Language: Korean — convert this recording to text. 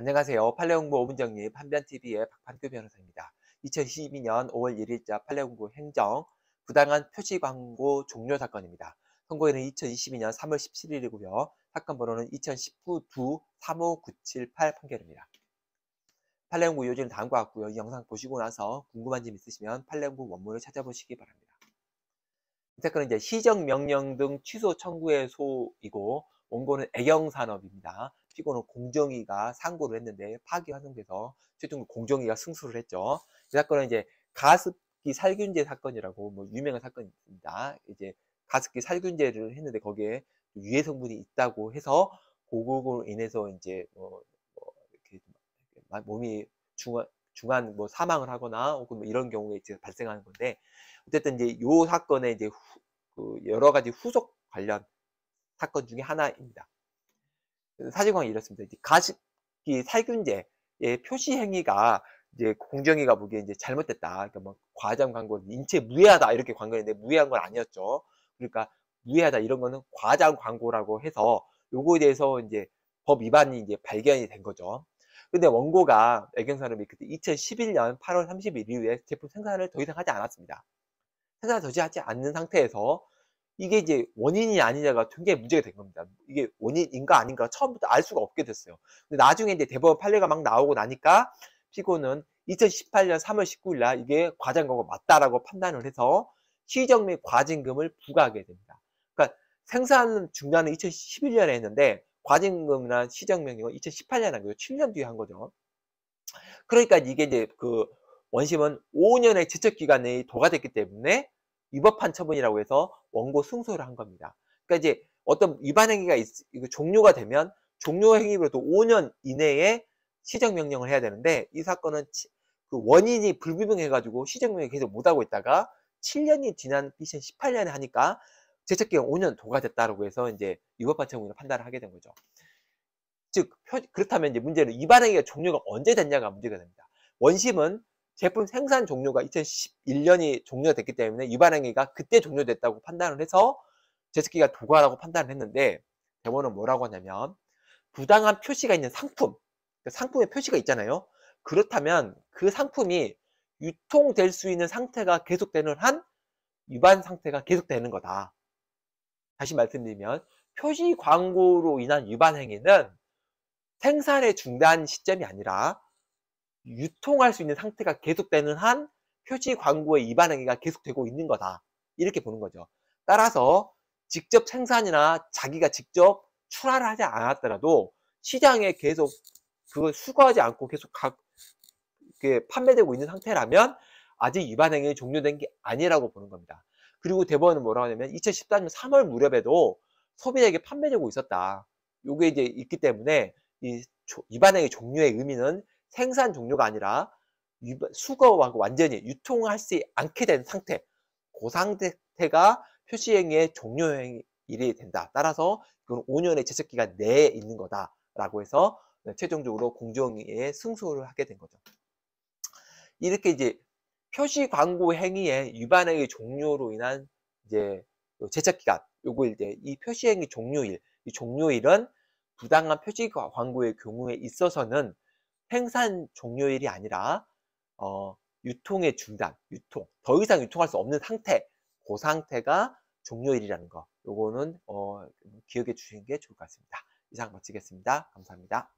안녕하세요. 팔레옹부 5분정리 판변TV의 박판규 변호사입니다. 2 0 1 2년 5월 1일자 팔레옹부 행정 부당한 표시 광고 종료 사건입니다. 선고일은 2022년 3월 17일이고요. 사건 번호는 2019-2-35978 판결입니다. 팔레옹부 요지는 다음과 같고요. 이 영상 보시고 나서 궁금한 점 있으시면 팔레옹부 원문을 찾아보시기 바랍니다. 이 사건은 이제 시정명령 등 취소 청구의 소이고 원고는 애경산업입니다. 피고는 공정위가 상고를 했는데 파기환송돼서 최종 공정위가 승소를 했죠. 이 사건은 이제 가습기 살균제 사건이라고 뭐 유명한 사건입니다 이제 가습기 살균제를 했는데 거기에 유해 성분이 있다고 해서 고국으로 인해서 이제 뭐, 뭐 이렇게 몸이 중한 중한 뭐 사망을 하거나 혹은 뭐 이런 경우에 이제 발생하는 건데 어쨌든 이제 요 사건의 이제 후, 그 여러 가지 후속 관련 사건 중에 하나입니다. 사직원이 이렇습니다. 이제 가습기 살균제의 표시 행위가 이제 공정위가 보기에 이제 잘못됐다. 그러니까 뭐과장 광고, 는 인체 무해하다 이렇게 광고 했는데 무해한 건 아니었죠. 그러니까 무해하다 이런 거는 과장 광고라고 해서 요거에 대해서 이제 법 위반이 이제 발견이 된 거죠. 근데 원고가 애경산업이 그때 2011년 8월 30일 이후에 제품 생산을 더 이상 하지 않았습니다. 생산을 더지하지 않는 상태에서 이게 이제 원인이 아니냐가 굉장히 문제가 된 겁니다. 이게 원인인가 아닌가 처음부터 알 수가 없게 됐어요. 근데 나중에 이제 대법원 판례가 막 나오고 나니까 피고는 2018년 3월 19일 날 이게 과징금과 맞다라고 판단을 해서 시정 및 과징금을 부과하게 됩니다. 그러니까 생산 중단은 2011년에 했는데 과징금이나 시정명령은 2018년에 한 거죠. 7년 뒤에 한 거죠. 그러니까 이게 이제 그 원심은 5년의 제척 기간이 도가 됐기 때문에 위법한 처분이라고 해서 원고 승소를 한 겁니다. 그러니까 이제 어떤 위반 행위가 있, 종료가 되면 종료 행위로도 5년 이내에 시정 명령을 해야 되는데 이 사건은 치, 그 원인이 불분명해가지고 시정 명령 을 계속 못 하고 있다가 7년이 지난 2018년에 하니까 제척 기간 5년 도가 됐다라고 해서 이제 위법한 처분무로 판단을 하게 된 거죠. 즉 그렇다면 이제 문제는 위반 행위가 종료가 언제 됐냐가 문제가 됩니다. 원심은 제품 생산 종료가 2011년이 종료됐기 때문에 위반 행위가 그때 종료됐다고 판단을 해서 제습기가 도과라고 판단을 했는데 대원은 뭐라고 하냐면 부당한 표시가 있는 상품 그러니까 상품에 표시가 있잖아요 그렇다면 그 상품이 유통될 수 있는 상태가 계속되는 한 위반 상태가 계속되는 거다 다시 말씀드리면 표시 광고로 인한 위반 행위는 생산의 중단 시점이 아니라 유통할 수 있는 상태가 계속되는 한 표지 광고의 이반 행위가 계속되고 있는 거다. 이렇게 보는 거죠. 따라서 직접 생산이나 자기가 직접 출하를 하지 않았더라도 시장에 계속 그걸 수거하지 않고 계속 각, 판매되고 있는 상태라면 아직 위반 행위 종료된 게 아니라고 보는 겁니다. 그리고 대법원은 뭐라고 하냐면 2014년 3월 무렵에도 소비자에게 판매되고 있었다. 요게 이제 있기 때문에 이 위반 행위 종류의 의미는 생산 종료가 아니라 수거하고 완전히 유통하지 않게 된 상태 고 상태가 표시행위의 종료행일이 된다 따라서 그건 5년의 제척기간 내에 있는 거다라고 해서 최종적으로 공정위에 승소를 하게 된 거죠 이렇게 이제 표시 광고 행위의 위반행위 종료로 인한 이제 제작기간 요거 이제 이 표시행위 종료일 이 종료일은 부당한 표시 광고의 경우에 있어서는 생산 종료일이 아니라 어, 유통의 중단, 유통, 더 이상 유통할 수 없는 상태, 그 상태가 종료일이라는 거. 요거는 어, 기억해 주시는 게 좋을 것 같습니다. 이상 마치겠습니다. 감사합니다.